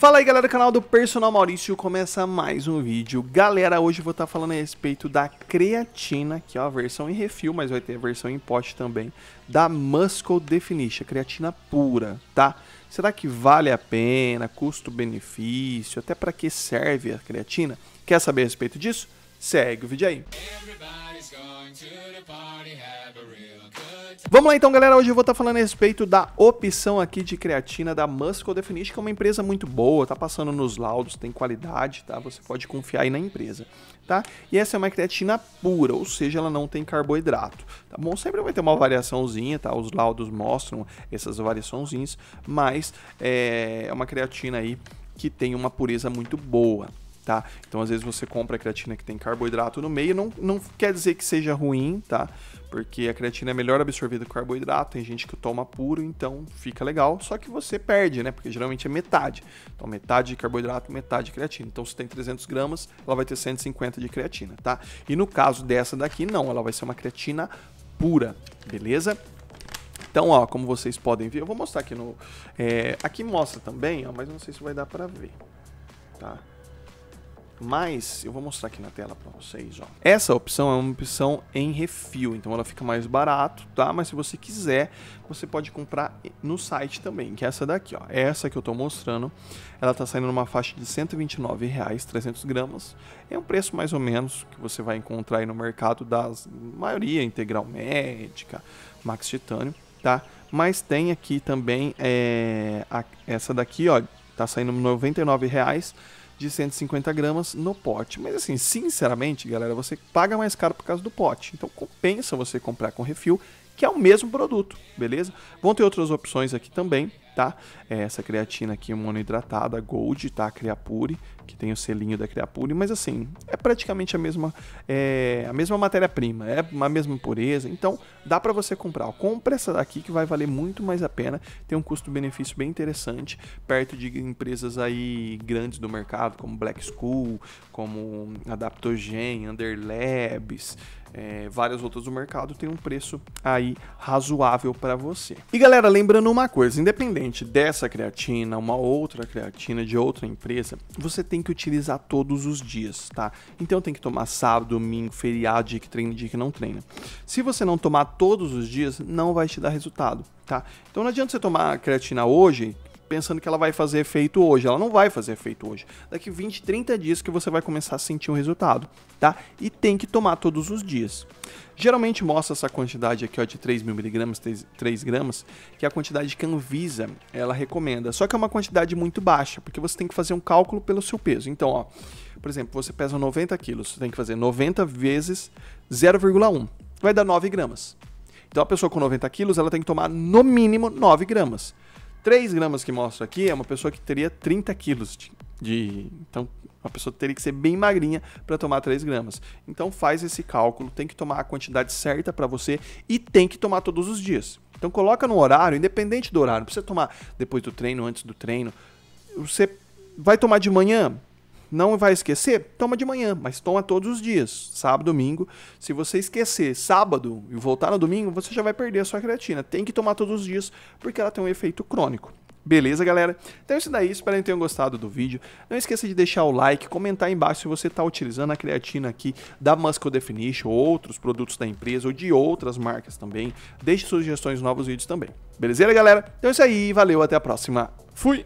Fala aí galera do canal do Personal Maurício, começa mais um vídeo. Galera, hoje eu vou estar tá falando a respeito da creatina, que é a versão em refil, mas vai ter a versão em pote também, da Muscle Definition, creatina pura, tá? Será que vale a pena, custo-benefício, até para que serve a creatina? Quer saber a respeito disso? Segue o vídeo aí. Everybody's going to the party, have a real good Vamos lá então, galera. Hoje eu vou estar tá falando a respeito da opção aqui de creatina da Muscle Definition, que é uma empresa muito boa, tá passando nos laudos, tem qualidade, tá? Você pode confiar aí na empresa, tá? E essa é uma creatina pura, ou seja, ela não tem carboidrato, tá bom? Sempre vai ter uma variaçãozinha, tá? Os laudos mostram essas variaçãozinhas, mas eh, é uma creatina aí que tem uma pureza muito boa, tá? Então, às vezes, você compra a creatina que tem carboidrato no meio, não, não quer dizer que seja ruim, tá? Porque a creatina é melhor absorvida com carboidrato, tem gente que toma puro, então fica legal, só que você perde, né? Porque geralmente é metade. Então, metade de carboidrato, metade de creatina. Então, se tem 300 gramas, ela vai ter 150 de creatina, tá? E no caso dessa daqui, não, ela vai ser uma creatina pura, beleza? Então, ó, como vocês podem ver, eu vou mostrar aqui no... É, aqui mostra também, ó, mas não sei se vai dar para ver, tá? Mas eu vou mostrar aqui na tela para vocês, ó. Essa opção é uma opção em refil, então ela fica mais barato, tá? Mas se você quiser, você pode comprar no site também, que é essa daqui, ó. É essa que eu tô mostrando, ela tá saindo numa faixa de R$ 129,00, 300 gramas. É um preço mais ou menos que você vai encontrar aí no mercado das maioria, Integral Médica, Max Titânio, tá? Mas tem aqui também é, a, essa daqui, ó, tá saindo R$ 99,00 de 150 gramas no pote. Mas assim, sinceramente, galera, você paga mais caro por causa do pote. Então compensa você comprar com refil, que é o mesmo produto, beleza? Vão ter outras opções aqui também tá? É essa creatina aqui monohidratada, Gold, tá? Creapure, que tem o selinho da Creapure, mas assim, é praticamente a mesma, é, a mesma matéria-prima, é a mesma pureza, então dá para você comprar. compre compra essa daqui que vai valer muito mais a pena, tem um custo-benefício bem interessante, perto de empresas aí grandes do mercado, como Black School, como Adaptogen, Underlabs, é, várias outras do mercado, tem um preço aí razoável para você. E galera, lembrando uma coisa, independente diferente dessa creatina, uma outra creatina de outra empresa, você tem que utilizar todos os dias, tá? Então tem que tomar sábado, domingo, feriado, dia que treina, dia que não treina. Se você não tomar todos os dias, não vai te dar resultado, tá? Então não adianta você tomar creatina hoje, pensando que ela vai fazer efeito hoje. Ela não vai fazer efeito hoje. Daqui 20, 30 dias que você vai começar a sentir o um resultado, tá? E tem que tomar todos os dias. Geralmente mostra essa quantidade aqui ó, de 3 mil miligramas, 3, 3 gramas, que é a quantidade que a Anvisa ela recomenda. Só que é uma quantidade muito baixa, porque você tem que fazer um cálculo pelo seu peso. Então, ó, por exemplo, você pesa 90 quilos, você tem que fazer 90 vezes 0,1. Vai dar 9 gramas. Então a pessoa com 90 quilos ela tem que tomar no mínimo 9 gramas. 3 gramas que mostra aqui é uma pessoa que teria 30 quilos de, de então, uma pessoa teria que ser bem magrinha para tomar 3 gramas. Então faz esse cálculo, tem que tomar a quantidade certa para você e tem que tomar todos os dias. Então coloca no horário, independente do horário, não precisa tomar depois do treino, antes do treino. Você vai tomar de manhã? Não vai esquecer? Toma de manhã, mas toma todos os dias, sábado, domingo. Se você esquecer sábado e voltar no domingo, você já vai perder a sua creatina. Tem que tomar todos os dias, porque ela tem um efeito crônico. Beleza, galera? Então é isso daí, espero que tenham gostado do vídeo. Não esqueça de deixar o like, comentar aí embaixo se você está utilizando a creatina aqui da Muscle Definition, ou outros produtos da empresa ou de outras marcas também. Deixe sugestões novos vídeos também. Beleza, galera? Então é isso aí, valeu, até a próxima. Fui!